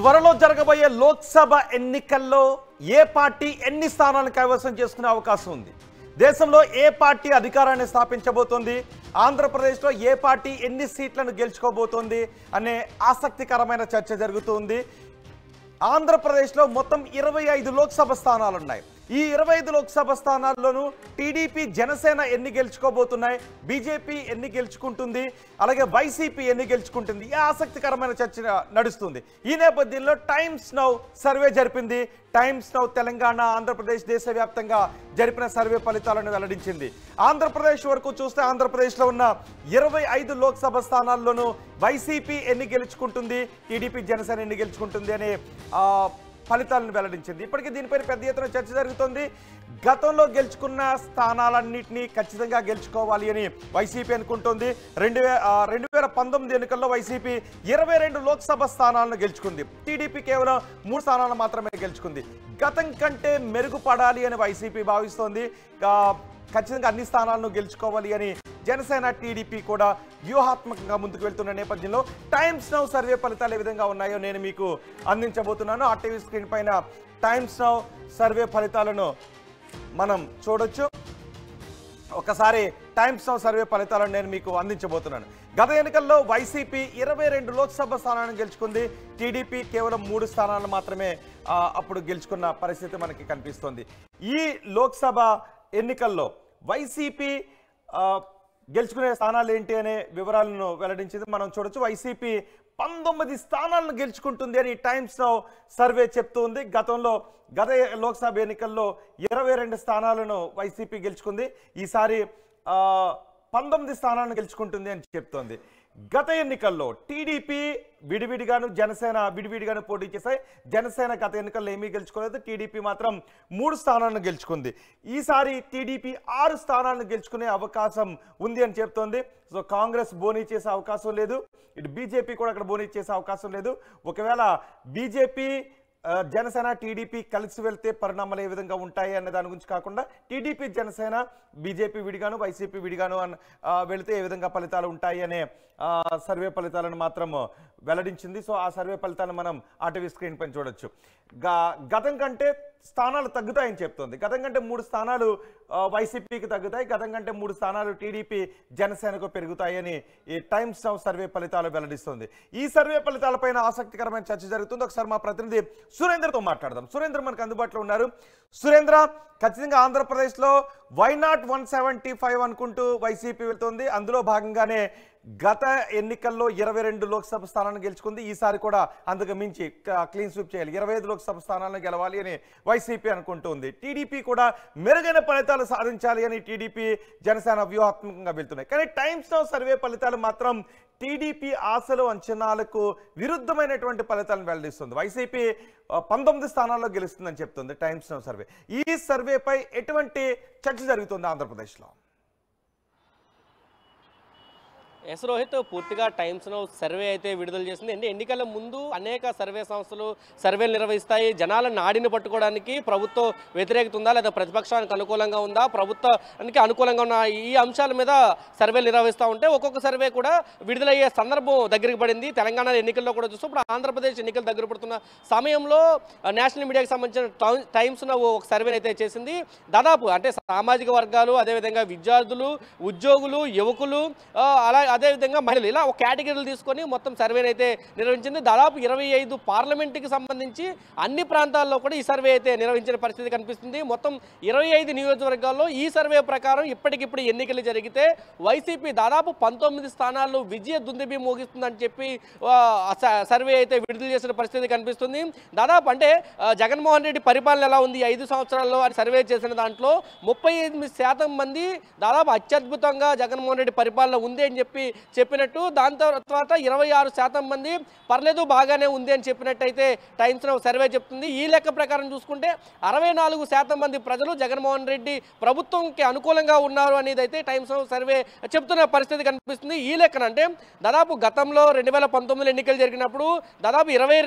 త్వరలో జరగబోయే లోక్సభ ఎన్నికల్లో ఏ పార్టీ ఎన్ని స్థానాలను కైవసం చేసుకునే అవకాశం ఉంది దేశంలో ఏ పార్టీ అధికారాన్ని స్థాపించబోతోంది ఆంధ్రప్రదేశ్లో ఏ పార్టీ ఎన్ని సీట్లను గెలుచుకోబోతోంది అనే ఆసక్తికరమైన చర్చ జరుగుతుంది ఆంధ్రప్రదేశ్లో మొత్తం ఇరవై ఐదు లోక్సభ స్థానాలున్నాయి ఈ ఇరవై ఐదు లోక్సభ స్థానాల్లోనూ టీడీపీ జనసేన ఎన్ని గెలుచుకోబోతున్నాయి బీజేపీ ఎన్ని గెలుచుకుంటుంది అలాగే వైసీపీ ఎన్ని గెలుచుకుంటుంది ఈ ఆసక్తికరమైన చర్చ నడుస్తుంది ఈ నేపథ్యంలో టైమ్స్ నౌ సర్వే జరిపింది టైమ్స్ నౌ తెలంగాణ ఆంధ్రప్రదేశ్ దేశవ్యాప్తంగా జరిపిన సర్వే ఫలితాలను వెల్లడించింది ఆంధ్రప్రదేశ్ వరకు చూస్తే ఆంధ్రప్రదేశ్లో ఉన్న ఇరవై ఐదు లోక్సభ స్థానాల్లోనూ వైసీపీ ఎన్ని గెలుచుకుంటుంది టీడీపీ జనసేన ఎన్ని గెలుచుకుంటుంది అనే ఫలితాలను వెల్లడించింది ఇప్పటికీ దీనిపైన పెద్ద ఎత్తున చర్చ జరుగుతోంది గతంలో గెలుచుకున్న స్థానాలన్నింటినీ ఖచ్చితంగా గెలుచుకోవాలి అని వైసీపీ అనుకుంటోంది రెండు రెండు వేల పంతొమ్మిది ఎన్నికల్లో వైసీపీ ఇరవై రెండు లోక్సభ స్థానాలను గెలుచుకుంది టీడీపీ కేవలం మూడు స్థానాలను మాత్రమే గెలుచుకుంది గతం కంటే మెరుగుపడాలి అని వైసీపీ భావిస్తోంది ఖచ్చితంగా అన్ని స్థానాలను గెలుచుకోవాలి అని జనసేన టీడీపీ కూడా వ్యూహాత్మకంగా ముందుకు వెళ్తున్న నేపథ్యంలో టైమ్స్ నౌ సర్వే ఫలితాలు ఏ విధంగా ఉన్నాయో నేను మీకు అందించబోతున్నాను ఆ టీవీ స్క్రీన్ పైన టైమ్స్ నౌ సర్వే ఫలితాలను మనం చూడొచ్చు ఒకసారి టైమ్స్ నౌ సర్వే ఫలితాలను నేను మీకు అందించబోతున్నాను గత ఎన్నికల్లో వైసీపీ ఇరవై రెండు లోక్సభ స్థానాలను గెలుచుకుంది టీడీపీ కేవలం మూడు స్థానాలను మాత్రమే అప్పుడు గెలుచుకున్న పరిస్థితి మనకి కనిపిస్తోంది ఈ లోక్సభ ఎన్నికల్లో వైసీపీ గెలుచుకునే స్థానాలు ఏంటి అనే వివరాలను వెల్లడించింది మనం చూడొచ్చు వైసీపీ పంతొమ్మిది స్థానాలను గెలుచుకుంటుంది అని టైమ్స్ నౌ సర్వే చెప్తుంది గతంలో గత లోక్సభ ఎన్నికల్లో ఇరవై రెండు స్థానాలను వైసీపీ గెలుచుకుంది ఈసారి పంతొమ్మిది స్థానాలను గెలుచుకుంటుంది అని చెప్తోంది గత ఎన్నికల్లో టీడీపీ విడివిడిగాను జనసేన విడివిడిగాను పోటీ చేశాయి జనసేన గత ఎన్నికల్లో ఏమీ గెలుచుకోలేదు టీడీపీ మాత్రం మూడు స్థానాలను గెలుచుకుంది ఈసారి టీడీపీ ఆరు స్థానాలను గెలుచుకునే అవకాశం ఉంది అని చెప్తోంది సో కాంగ్రెస్ బోనీ చేసే అవకాశం లేదు ఇటు బీజేపీ కూడా అక్కడ బోనీ చేసే అవకాశం లేదు ఒకవేళ బీజేపీ జనసేన టీడీపీ కలిసి వెళ్తే పరిణామాలు ఏ విధంగా ఉంటాయి అనే దాని గురించి కాకుండా టీడీపీ జనసేన బీజేపీ విడిగాను వైసీపీ విడిగాను వెళితే ఏ విధంగా ఫలితాలు ఉంటాయి అనే సర్వే ఫలితాలను మాత్రం వెల్లడించింది సో ఆ సర్వే ఫలితాలను మనం ఆటవీ స్క్రీన్ పైన చూడొచ్చు గతం కంటే స్థానాలు తగ్గుతాయని చెప్తోంది గతం కంటే మూడు స్థానాలు వైసీపీకి తగ్గుతాయి గతం కంటే మూడు స్థానాలు టీడీపీ జనసేనకు పెరుగుతాయని ఈ టైమ్స్ ఆఫ్ సర్వే ఫలితాలు వెల్లడిస్తుంది ఈ సర్వే ఫలితాలపైన ఆసక్తికరమైన చర్చ జరుగుతుంది ఒకసారి మా ప్రతినిధి సురేంద్రతో మాట్లాడదాం సురేంద్ర మనకు అందుబాటులో ఉన్నారు సురేంద్ర ఖచ్చితంగా ఆంధ్రప్రదేశ్లో why not one seventy five అనుకుంటూ వైసీపీ వెళ్తుంది అందులో భాగంగానే గత ఎన్నికల్లో ఇరవై రెండు లోక్సభ స్థానాలను గెలుచుకుంది ఈసారి కూడా అందుకు మించి క్లీన్ స్వీప్ చేయాలి ఇరవై ఐదు లోక్సభ స్థానాలను గెలవాలి అని వైసీపీ అనుకుంటుంది టీడీపీ కూడా మెరుగైన ఫలితాలు సాధించాలి అని టీడీపీ జనసేన వ్యూహాత్మకంగా వెళ్తున్నాయి కానీ టైమ్స్ ఆఫ్ సర్వే ఫలితాలు మాత్రం టీడీపీ ఆశలు అంచనాలకు విరుద్ధమైనటువంటి ఫలితాలను వెల్లడిస్తుంది వైసీపీ పంతొమ్మిది స్థానాల్లో గెలుస్తుందని చెప్తుంది టైమ్స్ ఆఫ్ సర్వే ఈ సర్వేపై ఎటువంటి చర్చ జరుగుతుంది ఆంధ్రప్రదేశ్లో ఎస్ రోహిత్ పూర్తిగా టైమ్స్ను సర్వే అయితే విడుదల చేసింది అంటే ఎన్నికల ముందు అనేక సర్వే సంస్థలు సర్వేలు నిర్వహిస్తాయి జనాల నాడిని పట్టుకోవడానికి ప్రభుత్వం వ్యతిరేకత ఉందా లేదా ప్రతిపక్షానికి అనుకూలంగా ఉందా ప్రభుత్వానికి అనుకూలంగా ఉన్న ఈ అంశాల మీద సర్వేలు నిర్వహిస్తూ ఉంటే ఒక్కొక్క సర్వే కూడా విడుదలయ్యే సందర్భం దగ్గరికి పడింది తెలంగాణ ఎన్నికల్లో కూడా చూస్తూ ఇప్పుడు ఆంధ్రప్రదేశ్ ఎన్నికలు దగ్గర పడుతున్న సమయంలో నేషనల్ మీడియాకి సంబంధించిన టైమ్స్ను ఒక సర్వే అయితే చేసింది దాదాపు అంటే సామాజిక వర్గాలు అదేవిధంగా విద్యార్థులు ఉద్యోగులు యువకులు అలా అదేవిధంగా మహిళలు ఇలా ఒక కేటగిరీలు తీసుకొని మొత్తం సర్వేని అయితే నిర్వహించింది దాదాపు ఇరవై ఐదు పార్లమెంటుకి సంబంధించి అన్ని ప్రాంతాల్లో కూడా ఈ సర్వే అయితే నిర్వహించిన పరిస్థితి కనిపిస్తుంది మొత్తం ఇరవై ఐదు నియోజకవర్గాల్లో ఈ సర్వే ప్రకారం ఇప్పటికిప్పుడు ఎన్నికలు జరిగితే వైసీపీ దాదాపు పంతొమ్మిది స్థానాల్లో విజయ దుందిబి మోగిస్తుందని చెప్పి సర్వే అయితే విడుదల చేసిన పరిస్థితి కనిపిస్తుంది దాదాపు అంటే జగన్మోహన్ రెడ్డి పరిపాలన ఎలా ఉంది ఐదు సంవత్సరాల్లో అని సర్వే చేసిన దాంట్లో ముప్పై మంది దాదాపు అత్యద్భుతంగా జగన్మోహన్ రెడ్డి పరిపాలన ఉంది అని చెప్పి చెప్పి చెప్పినట్టు దాని తర్వాత ఇరవై శాతం మంది పర్లేదు బాగానే ఉంది అని చెప్పినట్టయితే టైమ్స్ సర్వే చెప్తుంది ఈ లెక్క ప్రకారం చూసుకుంటే అరవై శాతం మంది ప్రజలు జగన్మోహన్ రెడ్డి ప్రభుత్వంకి అనుకూలంగా ఉన్నారు అనేది అయితే టైమ్స్ సర్వే చెప్తున్న పరిస్థితి కనిపిస్తుంది ఈ లెక్కన అంటే దాదాపు గతంలో రెండు వేల ఎన్నికలు జరిగినప్పుడు దాదాపు ఇరవై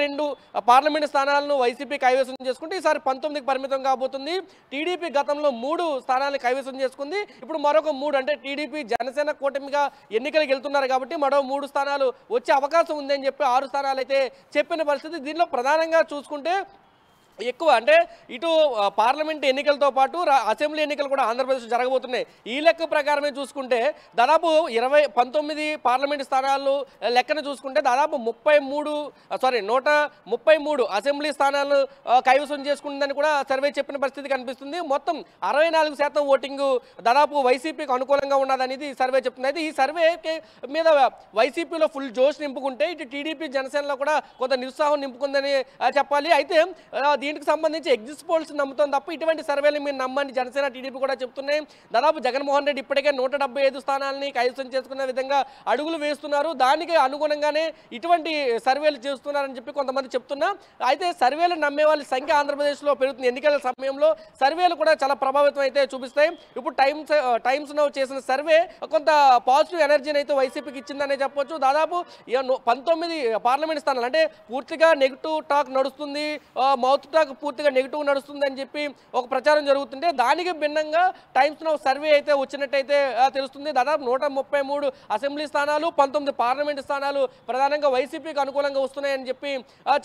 పార్లమెంట్ స్థానాలను వైసీపీ కైవసం చేసుకుంటే ఈసారి పంతొమ్మిదికి పరిమితం కాబోతుంది టీడీపీ గతంలో మూడు స్థానాలను కైవసం చేసుకుంది ఇప్పుడు మరొక మూడు అంటే టీడీపీ జనసేన కూటమిగా ఎన్నికలు మాత్రమే వెళ్తున్నారు కాబట్టి మరో మూడు స్థానాలు వచ్చే అవకాశం ఉందని చెప్పి ఆరు స్థానాలు అయితే చెప్పిన పరిస్థితి దీనిలో ప్రధానంగా చూసుకుంటే ఎక్కువ అంటే ఇటు పార్లమెంట్ ఎన్నికలతో పాటు అసెంబ్లీ ఎన్నికలు కూడా ఆంధ్రప్రదేశ్ జరగబోతున్నాయి ఈ లెక్క ప్రకారమే చూసుకుంటే దాదాపు ఇరవై పంతొమ్మిది పార్లమెంట్ స్థానాలు లెక్కన చూసుకుంటే దాదాపు ముప్పై సారీ నూట ముప్పై అసెంబ్లీ స్థానాలు కైవసం చేసుకుంటుందని కూడా సర్వే చెప్పిన పరిస్థితి కనిపిస్తుంది మొత్తం అరవై శాతం ఓటింగ్ దాదాపు వైసీపీకి అనుకూలంగా ఉన్నదనేది సర్వే చెప్తుంది అయితే ఈ సర్వే మీద వైసీపీలో ఫుల్ జోష్ నింపుకుంటే ఇటు టీడీపీ జనసేనలో కూడా కొంత నిరుత్సాహం నింపుకుందని చెప్పాలి అయితే దీనికి సంబంధించి ఎగ్జిట్ పోల్స్ నమ్ముతాం తప్ప ఇటువంటి సర్వేలు మీరు నమ్మని జనసేన టీడీపీ కూడా చెప్తున్నాయి దాదాపు జగన్మోహన్ రెడ్డి ఇప్పటికే నూట డెబ్బై ఐదు స్థానాలని కైవసం చేసుకునే విధంగా అడుగులు వేస్తున్నారు దానికి అనుగుణంగానే ఇటువంటి సర్వేలు చేస్తున్నారని చెప్పి కొంతమంది చెప్తున్నా అయితే సర్వేలు నమ్మే వాళ్ళ సంఖ్య ఆంధ్రప్రదేశ్లో పెరుగుతుంది ఎన్నికల సమయంలో సర్వేలు కూడా చాలా ప్రభావితం అయితే చూపిస్తాయి ఇప్పుడు టైమ్స్ టైమ్స్ నవ్ చేసిన సర్వే కొంత పాజిటివ్ ఎనర్జీని అయితే వైసీపీకి ఇచ్చిందనే చెప్పొచ్చు దాదాపు పంతొమ్మిది పార్లమెంట్ స్థానాలు అంటే పూర్తిగా నెగిటివ్ టాక్ నడుస్తుంది మౌత్ టాక్ పూర్తిగా నెగిటివ్ నడుస్తుందని చెప్పి ఒక ప్రచారం జరుగుతుంటే దానికి భిన్నంగా టైమ్స్ నో సర్వే అయితే వచ్చినట్టయితే తెలుస్తుంది దాదాపు నూట అసెంబ్లీ స్థానాలు పంతొమ్మిది పార్లమెంట్ స్థానాలు ప్రధానంగా వైసీపీకి అనుకూలంగా వస్తున్నాయని చెప్పి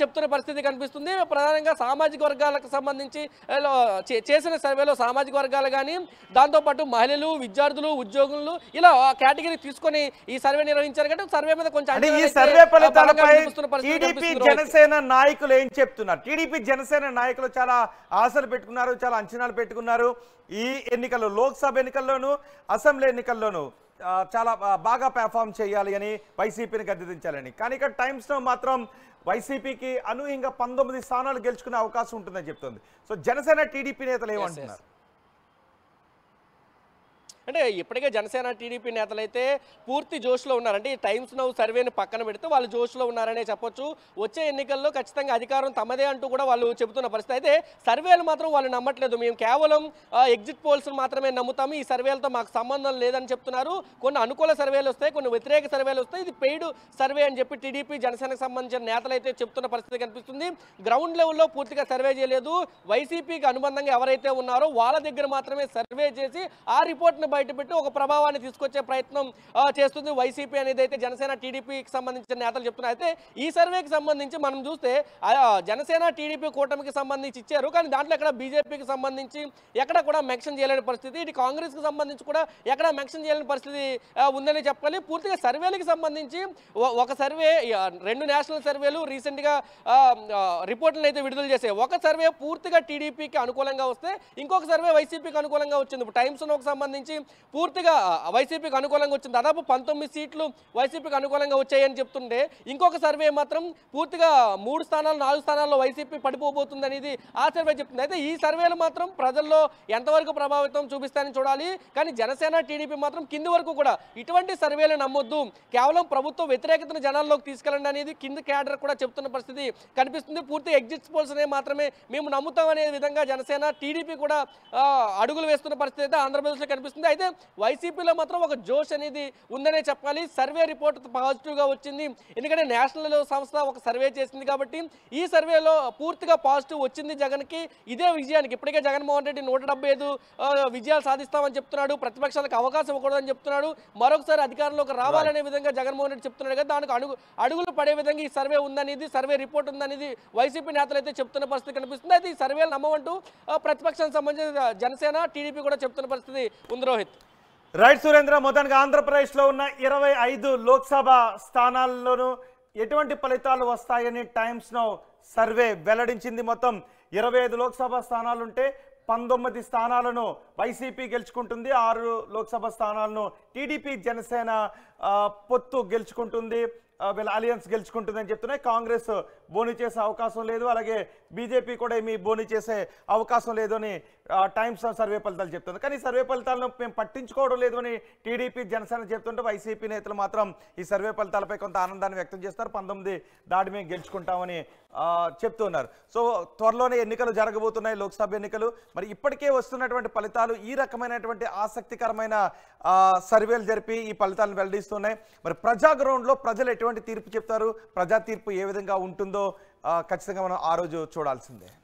చెప్తున్న పరిస్థితి కనిపిస్తుంది ప్రధానంగా సామాజిక వర్గాలకు సంబంధించి చేసిన సర్వేలో సామాజిక వర్గాలు కానీ దాంతోపాటు మహిళలు విద్యార్థులు ఉద్యోగులు ఇలా కేటగిరీ తీసుకొని ఈ సర్వే నిర్వహించారు కాబట్టి సర్వే మీద కొంచెం జనసేన నాయకులు ఏం చెప్తున్నారు టీడీపీ జనసేన జనసేన నాయకులు చాలా ఆశలు పెట్టుకున్నారు చాలా అంచనాలు పెట్టుకున్నారు ఈ ఎన్నికల్లో లోక్సభ ఎన్నికల్లోనూ అసెంబ్లీ ఎన్నికల్లోనూ చాలా బాగా పెర్ఫామ్ చేయాలి అని వైసీపీని గద్దెదించాలని కానీ ఇక్కడ టైమ్స్లో మాత్రం వైసీపీకి అనూహ్యంగా పంతొమ్మిది స్థానాలు గెలుచుకునే అవకాశం ఉంటుందని చెప్తుంది సో జనసేన టీడీపీ నేతలు ఏమంటున్నారు అంటే ఇప్పటికే జనసేన టీడీపీ నేతలు అయితే పూర్తి జోష్లో ఉన్నారంటే ఈ టైమ్స్ నౌ సర్వేని పక్కన పెడితే వాళ్ళు జోష్లో ఉన్నారనే చెప్పొచ్చు వచ్చే ఎన్నికల్లో ఖచ్చితంగా అధికారం తమదే అంటూ కూడా వాళ్ళు చెబుతున్న పరిస్థితి అయితే సర్వేలు మాత్రం వాళ్ళు నమ్మట్లేదు మేము కేవలం ఎగ్జిట్ పోల్స్ను మాత్రమే నమ్ముతాము ఈ సర్వేలతో మాకు సంబంధం లేదని చెప్తున్నారు కొన్ని అనుకూల సర్వేలు వస్తాయి కొన్ని వ్యతిరేక సర్వేలు వస్తాయి ఇది పెయిడ్ సర్వే అని చెప్పి టీడీపీ జనసేనకు సంబంధించిన నేతలు అయితే చెప్తున్న పరిస్థితి కనిపిస్తుంది గ్రౌండ్ లెవెల్లో పూర్తిగా సర్వే చేయలేదు వైసీపీకి అనుబంధంగా ఎవరైతే ఉన్నారో వాళ్ళ దగ్గర మాత్రమే సర్వే చేసి ఆ రిపోర్ట్ని బయటపెట్టి ఒక ప్రభావాన్ని తీసుకొచ్చే ప్రయత్నం చేస్తుంది వైసీపీ అనేది అయితే జనసేన టీడీపీకి సంబంధించిన నేతలు చెప్తున్నారు అయితే ఈ సర్వేకి సంబంధించి మనం చూస్తే జనసేన టీడీపీ కూటమికి సంబంధించి ఇచ్చారు కానీ దాంట్లో ఎక్కడ బీజేపీకి సంబంధించి ఎక్కడ కూడా మెన్షన్ చేయలేని పరిస్థితి ఇటు కాంగ్రెస్కి సంబంధించి కూడా ఎక్కడ మెన్షన్ చేయలేని పరిస్థితి ఉందని చెప్పాలి పూర్తిగా సర్వేలకు సంబంధించి ఒక సర్వే రెండు నేషనల్ సర్వేలు రీసెంట్గా రిపోర్ట్లను అయితే విడుదల చేసే ఒక సర్వే పూర్తిగా టీడీపీకి అనుకూలంగా వస్తే ఇంకొక సర్వే వైసీపీకి అనుకూలంగా వచ్చింది ఇప్పుడు టైమ్స్ ఒక సంబంధించి పూర్తిగా వైసీపీకి అనుకూలంగా వచ్చింది దాదాపు పంతొమ్మిది సీట్లు వైసీపీకి అనుకూలంగా వచ్చాయని చెప్తుంటే ఇంకొక సర్వే మాత్రం పూర్తిగా మూడు స్థానాలు నాలుగు స్థానాల్లో వైసీపీ పడిపోబోతుంది అనేది ఆ సర్వే చెప్తుంది అయితే ఈ సర్వేలు మాత్రం ప్రజల్లో ఎంతవరకు ప్రభావితం చూపిస్తాయని చూడాలి కానీ జనసేన టీడీపీ మాత్రం కింది వరకు కూడా ఇటువంటి సర్వేలు నమ్మొద్దు కేవలం ప్రభుత్వ వ్యతిరేకతను జనాల్లోకి తీసుకెళ్ళండి అనేది కింది క్యాడర్ కూడా చెప్తున్న పరిస్థితి కనిపిస్తుంది పూర్తి ఎగ్జిట్ పోల్స్ అనేవి మాత్రమే మేము నమ్ముతాం అనే విధంగా జనసేన టీడీపీ కూడా అడుగులు వేస్తున్న పరిస్థితి అయితే ఆంధ్రప్రదేశ్లో కనిపిస్తుంది అయితే వైసీపీలో మాత్రం ఒక జోష్ అనేది ఉందనే చెప్పాలి సర్వే రిపోర్ట్ పాజిటివ్గా వచ్చింది ఎందుకంటే నేషనల్ సంస్థ ఒక సర్వే చేసింది కాబట్టి ఈ సర్వేలో పూర్తిగా పాజిటివ్ వచ్చింది జగన్ ఇదే విజయానికి ఇప్పటికే జగన్మోహన్ రెడ్డి నూట విజయాలు సాధిస్తామని చెప్తున్నాడు ప్రతిపక్షాలకు అవకాశం ఇవ్వకూడదని చెప్తున్నాడు మరొకసారి అధికారంలోకి రావాలనే విధంగా జగన్మోహన్ రెడ్డి చెప్తున్నాడు కదా దానికి అడుగు అడుగులు పడే విధంగా ఈ సర్వే ఉందనేది సర్వే రిపోర్ట్ ఉందనేది వైసీపీ నేతలు అయితే చెప్తున్న పరిస్థితి కనిపిస్తుంది అయితే ఈ సర్వేలు నమ్మమంటూ ప్రతిపక్షానికి సంబంధించిన జనసేన టీడీపీ కూడా చెప్తున్న పరిస్థితి ఉంది రోహిత్ రైట్ సురేంద్ర మొత్తానికి ఆంధ్రప్రదేశ్లో ఉన్న ఇరవై ఐదు లోక్సభ స్థానాల్లోనూ ఎటువంటి ఫలితాలు వస్తాయని టైమ్స్ నో సర్వే వెల్లడించింది మొత్తం ఇరవై ఐదు లోక్సభ స్థానాలుంటే పంతొమ్మిది స్థానాలను వైసీపీ గెలుచుకుంటుంది ఆరు లోక్సభ స్థానాలను టీడీపీ జనసేన పొత్తు గెలుచుకుంటుంది వీళ్ళ అలయన్స్ గెలుచుకుంటుందని చెప్తున్నాయి కాంగ్రెస్ బోని చేసే అవకాశం లేదు అలాగే బీజేపీ కూడా ఏమీ బోని చేసే అవకాశం లేదు అని టైమ్స్ ఆఫ్ సర్వే ఫలితాలు చెప్తుంది కానీ సర్వే ఫలితాలను మేము పట్టించుకోవడం లేదు అని టీడీపీ జనసేన చెప్తుంటే వైసీపీ నేతలు మాత్రం ఈ సర్వే ఫలితాలపై కొంత ఆనందాన్ని వ్యక్తం చేస్తారు పంతొమ్మిది దాడి మేము గెలుచుకుంటామని చెప్తున్నారు సో త్వరలోనే ఎన్నికలు జరగబోతున్నాయి లోక్సభ ఎన్నికలు మరి ఇప్పటికే వస్తున్నటువంటి ఫలితాలు ఈ రకమైనటువంటి ఆసక్తికరమైన సర్వేలు జరిపి ఈ ఫలితాలను వెల్లడిస్తున్నాయి మరి ప్రజా గ్రౌండ్లో ప్రజలు ఎటువంటి తీర్పు చెప్తారు ప్రజా తీర్పు ఏ విధంగా ఉంటుందో ఖచ్చితంగా మనం ఆ రోజు చూడాల్సిందే